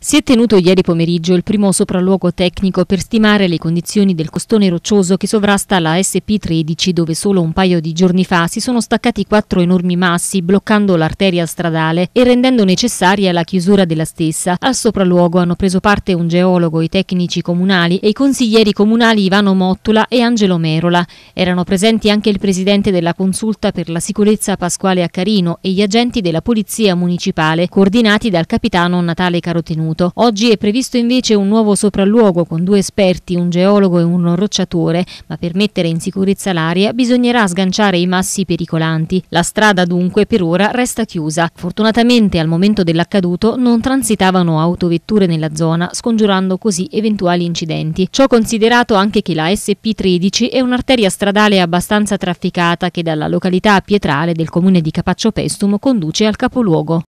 Si è tenuto ieri pomeriggio il primo sopralluogo tecnico per stimare le condizioni del costone roccioso che sovrasta la SP13 dove solo un paio di giorni fa si sono staccati quattro enormi massi bloccando l'arteria stradale e rendendo necessaria la chiusura della stessa. Al sopralluogo hanno preso parte un geologo, i tecnici comunali e i consiglieri comunali Ivano Mottula e Angelo Merola. Erano presenti anche il presidente della consulta per la sicurezza Pasquale Accarino e gli agenti della polizia municipale coordinati dal capitano Natale Carotenuto avvenuto. Oggi è previsto invece un nuovo sopralluogo con due esperti, un geologo e un rocciatore, ma per mettere in sicurezza l'area bisognerà sganciare i massi pericolanti. La strada dunque per ora resta chiusa. Fortunatamente al momento dell'accaduto non transitavano autovetture nella zona, scongiurando così eventuali incidenti. Ciò considerato anche che la SP13 è un'arteria stradale abbastanza trafficata che dalla località Pietrale del comune di Capaccio Pestum conduce al capoluogo.